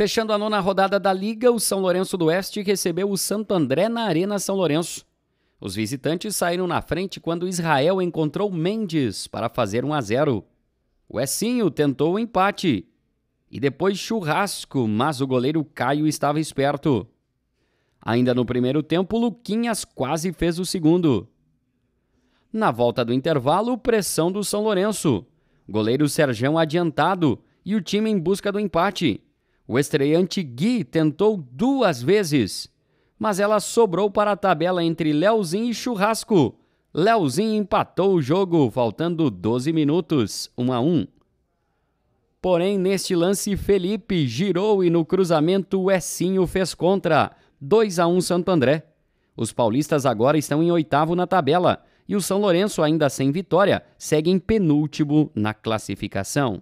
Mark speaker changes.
Speaker 1: Fechando a nona rodada da Liga, o São Lourenço do Oeste recebeu o Santo André na Arena São Lourenço. Os visitantes saíram na frente quando Israel encontrou Mendes para fazer 1 a 0. O Essinho tentou o empate e depois churrasco, mas o goleiro Caio estava esperto. Ainda no primeiro tempo, Luquinhas quase fez o segundo. Na volta do intervalo, pressão do São Lourenço. Goleiro Serjão adiantado e o time em busca do empate. O estreante Gui tentou duas vezes, mas ela sobrou para a tabela entre Leozinho e Churrasco. Leozinho empatou o jogo, faltando 12 minutos, 1 a 1. Porém, neste lance, Felipe girou e no cruzamento, o Essinho fez contra. 2 a 1 Santo André. Os paulistas agora estão em oitavo na tabela e o São Lourenço, ainda sem vitória, segue em penúltimo na classificação.